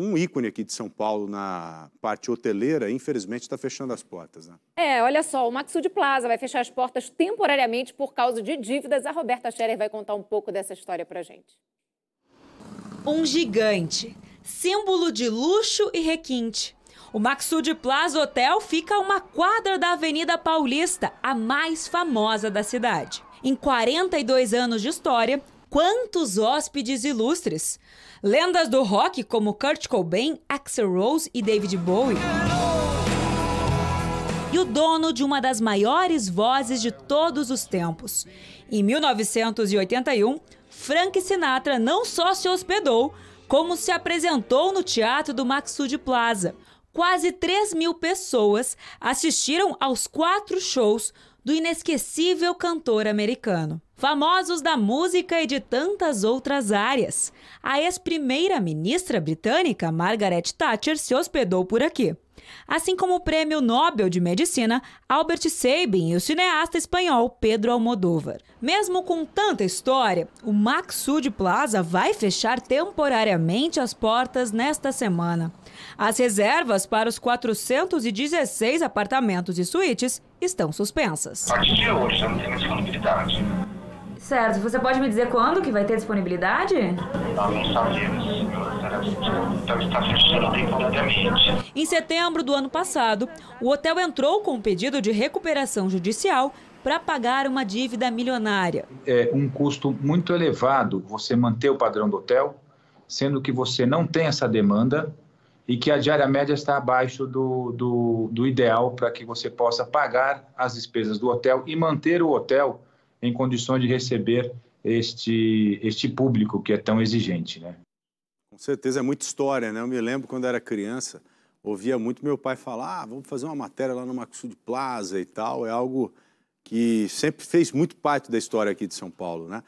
um ícone aqui de São Paulo na parte hoteleira, infelizmente está fechando as portas. Né? É, olha só, o Maxud Plaza vai fechar as portas temporariamente por causa de dívidas. A Roberta Scherer vai contar um pouco dessa história para gente. Um gigante, símbolo de luxo e requinte. O Maxud Plaza Hotel fica a uma quadra da Avenida Paulista, a mais famosa da cidade. Em 42 anos de história, quantos hóspedes ilustres! Lendas do rock como Kurt Cobain, Axel Rose e David Bowie. E o dono de uma das maiores vozes de todos os tempos. Em 1981, Frank Sinatra não só se hospedou, como se apresentou no teatro do Maxud Plaza. Quase 3 mil pessoas assistiram aos quatro shows do inesquecível cantor americano. Famosos da música e de tantas outras áreas. A ex-primeira-ministra britânica Margaret Thatcher se hospedou por aqui assim como o Prêmio Nobel de Medicina Albert Sabin e o cineasta espanhol Pedro Almodóvar. Mesmo com tanta história, o Max Plaza vai fechar temporariamente as portas nesta semana. As reservas para os 416 apartamentos e suítes estão suspensas. Certo. Você pode me dizer quando que vai ter disponibilidade? Não Então está fechando Em setembro do ano passado, o hotel entrou com um pedido de recuperação judicial para pagar uma dívida milionária. É um custo muito elevado você manter o padrão do hotel, sendo que você não tem essa demanda e que a diária média está abaixo do, do, do ideal para que você possa pagar as despesas do hotel e manter o hotel em condições de receber este, este público que é tão exigente. Né? Com certeza é muita história, né? Eu me lembro quando era criança, ouvia muito meu pai falar: ah, vamos fazer uma matéria lá no Maxud Plaza e tal. É algo que sempre fez muito parte da história aqui de São Paulo, né?